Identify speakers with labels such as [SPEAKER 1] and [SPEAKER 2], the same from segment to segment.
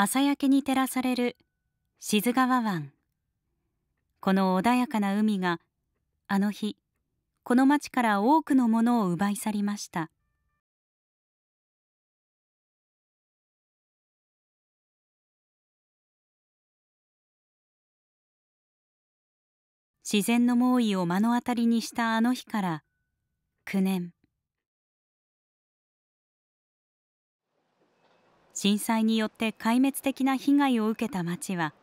[SPEAKER 1] 朝焼けに照らされる志津川湾この穏やかな海があの日この町から多くのものを奪い去りました自然の猛威を目の当たりにしたあの日から9年震災によって壊滅的な被害を受けた町は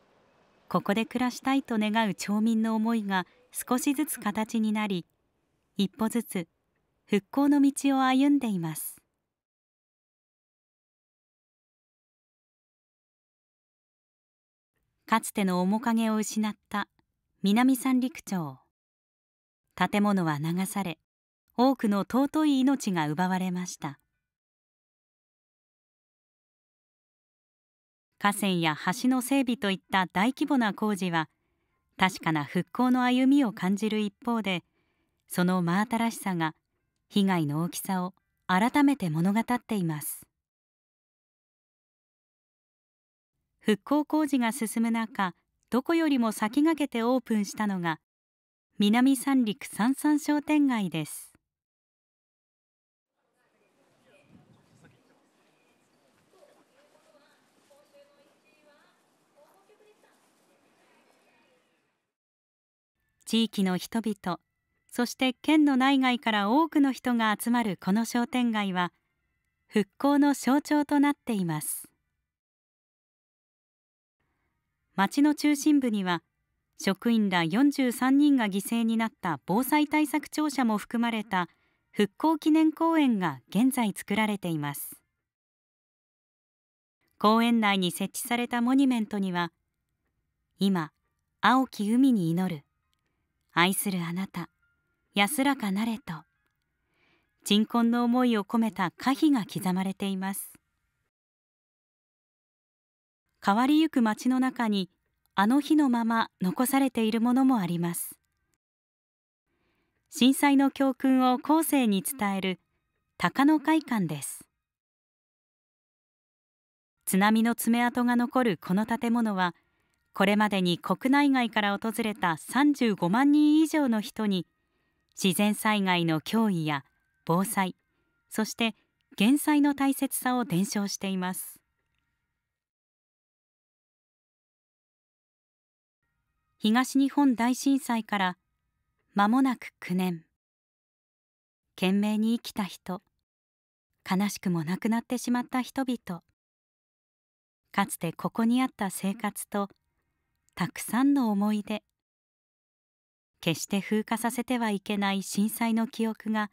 [SPEAKER 1] ここで暮らしたいと願う町民の思いが少しずつ形になり一歩ずつ復興の道を歩んでいますかつての面影を失った南三陸町建物は流され多くの尊い命が奪われました河川や橋の整備といった大規模な工事は確かな復興の歩みを感じる一方でその真新しさが被害の大きさを改めて物語っています復興工事が進む中どこよりも先駆けてオープンしたのが南三陸三三商店街です地域の人々そして県の内外から多くの人が集まるこの商店街は復興の象徴となっています町の中心部には職員ら43人が犠牲になった防災対策庁舎も含まれた復興記念公園が現在作られています公園内に設置されたモニュメントには今青き海に祈る愛するあなた安らかなれと鎮魂の思いを込めた歌碑が刻まれています変わりゆく街の中にあの日のまま残されているものもあります震災の教訓を後世に伝える高野会館です津波の爪痕が残るこの建物はこれまでに国内外から訪れた35万人以上の人に自然災害の脅威や防災そして減災の大切さを伝承しています東日本大震災から間もなく9年懸命に生きた人悲しくも亡くなってしまった人々かつてここにあった生活とたくさんの思い出決して風化させてはいけない震災の記憶が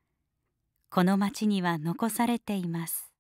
[SPEAKER 1] この町には残されています